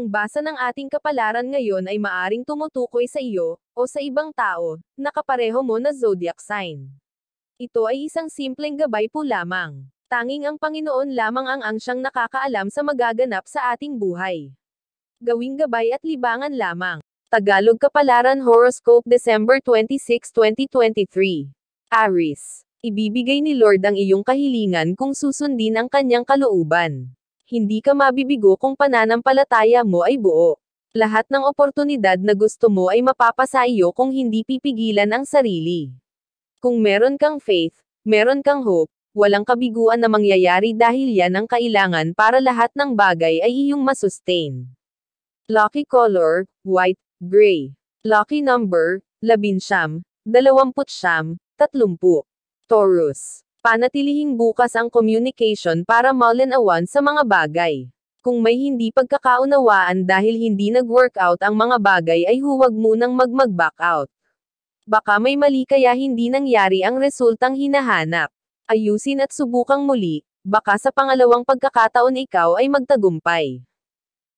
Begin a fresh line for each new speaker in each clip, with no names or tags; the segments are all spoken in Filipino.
ang basa ng ating kapalaran ngayon ay maaring tumutukoy sa iyo, o sa ibang tao, na kapareho mo na zodiac sign. Ito ay isang simpleng gabay po lamang. Tanging ang Panginoon lamang ang ang siyang nakakaalam sa magaganap sa ating buhay. Gawing gabay at libangan lamang. Tagalog Kapalaran Horoscope December 26, 2023. Aris. Ibibigay ni Lord ang iyong kahilingan kung susundin ang kanyang kalooban hindi ka mabibigo kung pananampalataya mo ay buo. Lahat ng oportunidad na gusto mo ay mapapasa iyo kung hindi pipigilan ang sarili. Kung meron kang faith, meron kang hope, walang kabiguan na mangyayari dahil yan ang kailangan para lahat ng bagay ay iyong masustain. Lucky color, white, gray. Lucky number, labinsyam, dalawamputsyam, tatlumpu. Taurus. Panatilihing bukas ang communication para awan sa mga bagay. Kung may hindi pagkakaunawaan dahil hindi nag-workout ang mga bagay ay huwag munang mag-mag-back out. Baka may mali kaya hindi nangyari ang resultang hinahanap. Ayusin at subukang muli, baka sa pangalawang pagkakataon ikaw ay magtagumpay.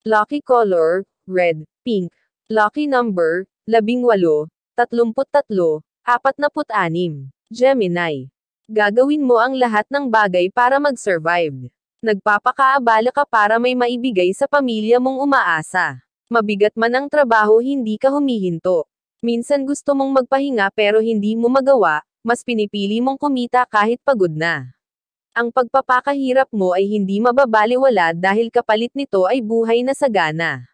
Lucky color, red, pink. Lucky number, labing walo, 33, 46. Gemini gagawin mo ang lahat ng bagay para mag-survive. Nagpapakaabala ka para may maibigay sa pamilya mong umaasa. Mabigat man ang trabaho hindi ka humihinto. Minsan gusto mong magpahinga pero hindi mo magawa, mas pinipili mong kumita kahit pagod na. Ang pagpapakahirap mo ay hindi mababaliwala dahil kapalit nito ay buhay na sagana.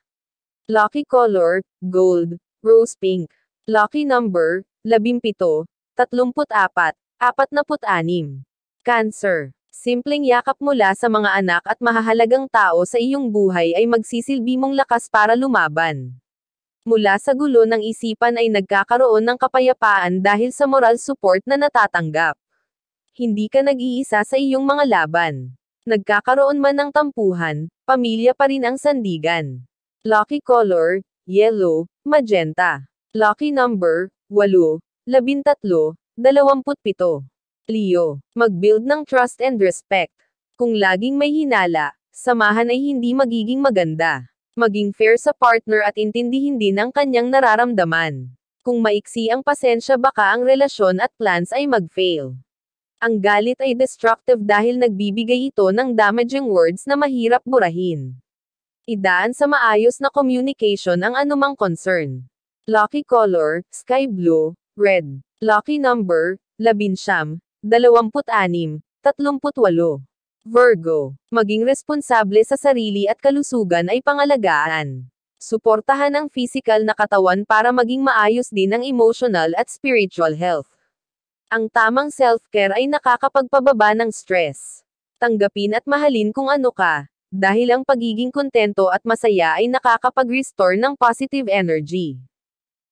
Lucky color, gold, rose pink. Lucky number, labimpito, 34, 46. Cancer. Simpleng yakap mula sa mga anak at mahahalagang tao sa iyong buhay ay magsisilbi mong lakas para lumaban. Mula sa gulo ng isipan ay nagkakaroon ng kapayapaan dahil sa moral support na natatanggap. Hindi ka nag-iisa sa iyong mga laban. Nagkakaroon man ng tampuhan, pamilya pa rin ang sandigan. Lucky color, yellow, magenta. Lucky number, 8, 13, 27. Leo, mag-build ng trust and respect. Kung laging may hinala, samahan ay hindi magiging maganda. Maging fair sa partner at intindihin din ang kanyang nararamdaman. Kung maiksi ang pasensya baka ang relasyon at plans ay mag-fail. Ang galit ay destructive dahil nagbibigay ito ng damaging words na mahirap burahin. Idaan sa maayos na communication ang anumang concern. Lucky color, sky blue, red. Lucky number, 11, 26, 38. Virgo, maging responsable sa sarili at kalusugan ay pangalagaan. Suportahan ang physical na katawan para maging maayos din ang emotional at spiritual health. Ang tamang self-care ay nakakapagpababa ng stress. Tanggapin at mahalin kung ano ka, dahil ang pagiging kontento at masaya ay nakakapag-restore ng positive energy.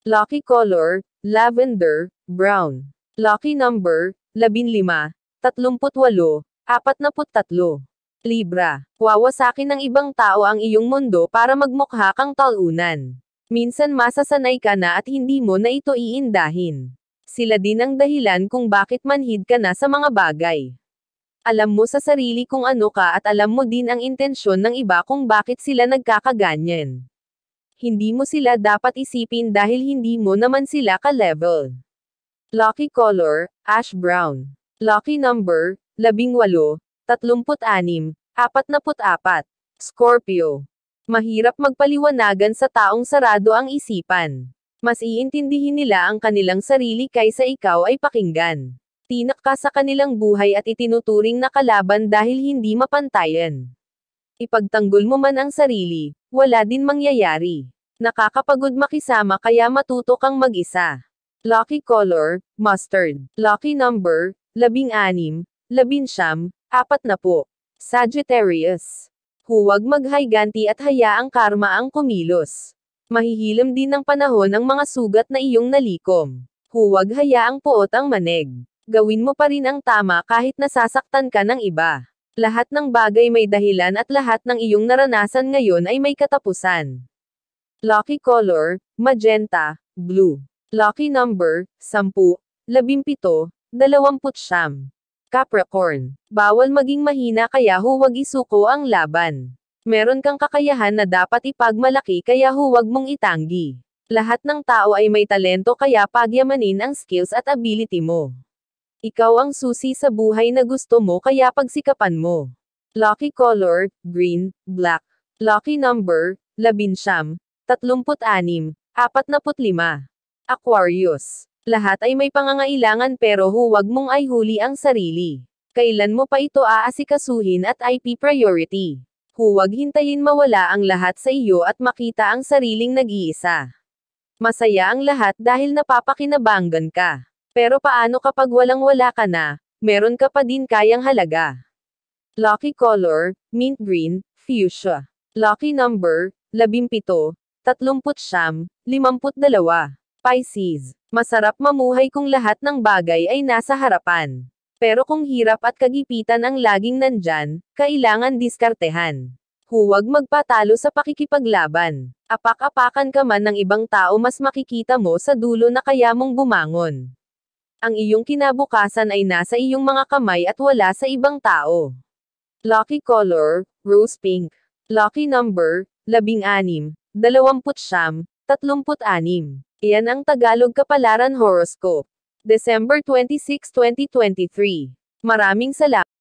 Lucky color, Lavender, brown. Lucky number, 15, 38, 43. Libra, sa wawasakin ng ibang tao ang iyong mundo para magmukha kang talunan. Minsan masasanay ka na at hindi mo na ito iindahin. Sila din ang dahilan kung bakit manhid ka na sa mga bagay. Alam mo sa sarili kung ano ka at alam mo din ang intensyon ng iba kung bakit sila nagkakaganyan hindi mo sila dapat isipin dahil hindi mo naman sila ka-level. Lucky color, ash brown. Lucky number, 18, 36, 44. Scorpio. Mahirap magpaliwanagan sa taong sarado ang isipan. Mas iintindihin nila ang kanilang sarili kaysa ikaw ay pakinggan. Tinak ka sa kanilang buhay at itinuturing na kalaban dahil hindi mapantayan. Ipagtanggol mo man ang sarili, wala din mangyayari. Nakakapagod makisama kaya matuto kang mag-isa. Lucky color, mustard. Lucky number, labing anim, labin siyam, apat na po. Sagittarius. Huwag maghayganti at ang karma ang kumilos. Mahihilom din ng panahon ang mga sugat na iyong nalikom. Huwag hayaang puot ang maneg. Gawin mo pa rin ang tama kahit nasasaktan ka ng iba. Lahat ng bagay may dahilan at lahat ng iyong naranasan ngayon ay may katapusan. Lucky color, magenta, blue. Lucky number, 10, 17, 29. Capricorn. Bawal maging mahina kaya huwag isuko ang laban. Meron kang kakayahan na dapat ipagmalaki kaya huwag mong itanggi. Lahat ng tao ay may talento kaya pagyamanin ang skills at ability mo. Ikaw ang susi sa buhay na gusto mo kaya pagsikapan mo. Lucky color, green, black. Lucky number, labinsyam, tatlumput-anim, apatnaput-lima. Aquarius. Lahat ay may pangangailangan pero huwag mong ay huli ang sarili. Kailan mo pa ito aasikasuhin at IP priority. Huwag hintayin mawala ang lahat sa iyo at makita ang sariling nag-iisa. Masaya ang lahat dahil napapakinabangan ka. Pero paano kapag walang-wala ka na, meron ka pa din kayang halaga? Lucky color, mint green, fuchsia. Lucky number, labimpito, tatlumput siyam, limamput dalawa. Pisces. Masarap mamuhay kung lahat ng bagay ay nasa harapan. Pero kung hirap at kagipitan ang laging nandyan, kailangan diskartehan. Huwag magpatalo sa pakikipaglaban. Apak-apakan ka man ng ibang tao mas makikita mo sa dulo na kaya mong bumangon. Ang iyong kinabukasan ay nasa iyong mga kamay at wala sa ibang tao. Lucky color, rose pink. Lucky number, labing anim, dalawamput siyam, tatlumput anim. Iyan ang Tagalog kapalaran horoscope. December 26, 2023. Maraming salamat.